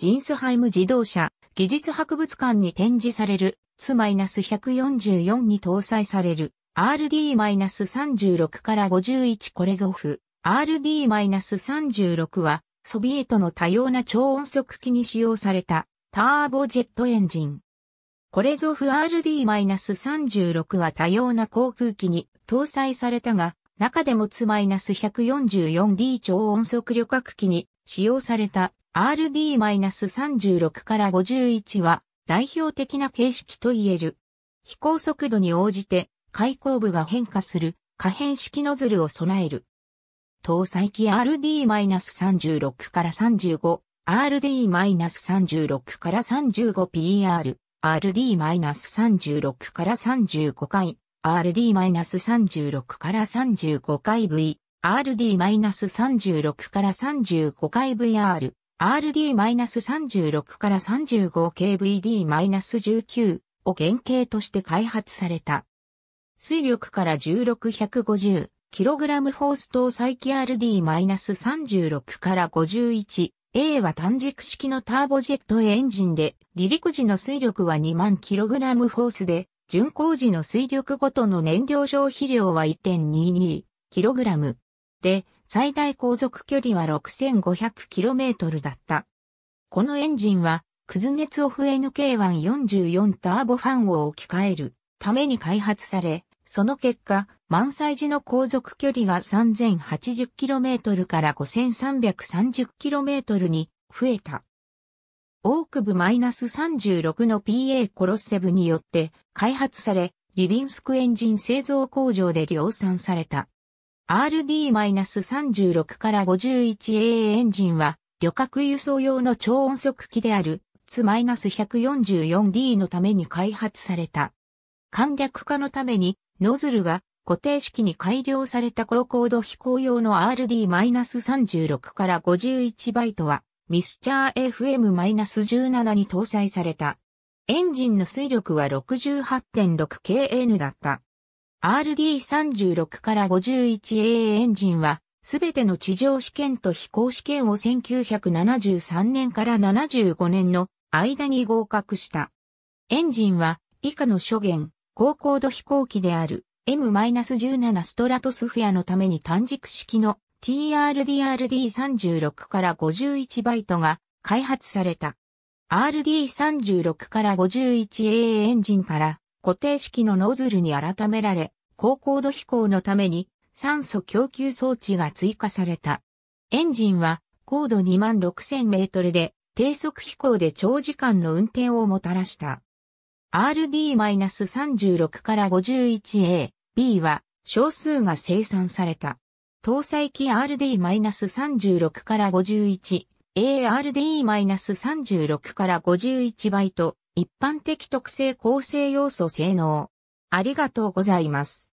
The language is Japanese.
ジンスハイム自動車技術博物館に展示される S-144 に搭載される RD-36 から51コレゾフ RD-36 はソビエトの多様な超音速機に使用されたターボジェットエンジン。コレゾフ RD-36 は多様な航空機に搭載されたが、中でもツ -144D 超音速旅客機に使用された RD-36 から51は代表的な形式と言える。飛行速度に応じて開口部が変化する可変式ノズルを備える。搭載機 RD-36 から35、RD-36 から 35PR、RD-36 から35回、RD-36 から35回 V、RD-36 から35回 VR、RD-36 から 35KVD-19 を原型として開発された。水力から 16150kg フォース搭載機 RD-36 から51、A は単軸式のターボジェットエンジンで、離陸時の水力は2万 kg フォースで、巡航時の水力ごとの燃料消費量は 1.22kg で、最大航続距離は 6500km だった。このエンジンは、クズネツオフ NK144 ターボファンを置き換えるために開発され、その結果、満載時の航続距離が 3080km から 5330km に増えた。オークブ -36 の PA コロッセブによって開発され、リビンスクエンジン製造工場で量産された。RD-36 から 51A エンジンは、旅客輸送用の超音速機である、ツ -144D のために開発された。簡略化のために、ノズルが固定式に改良された高高度飛行用の RD-36 から51バイトは、ミスチャー FM-17 に搭載された。エンジンの推力は 68.6kN だった。RD36 から 51A エンジンは、すべての地上試験と飛行試験を1973年から75年の間に合格した。エンジンは以下の諸元、高高度飛行機である M-17 ストラトスフェアのために単軸式の TRDRD36 から51バイトが開発された。RD36 から51 a エンジンから固定式のノズルに改められ、高高度飛行のために酸素供給装置が追加された。エンジンは高度26000メートルで低速飛行で長時間の運転をもたらした。RD-36 から 51A、B は少数が生産された。搭載機 RD-36 から51、ARD-36 から51バイト、一般的特性構成要素性能。ありがとうございます。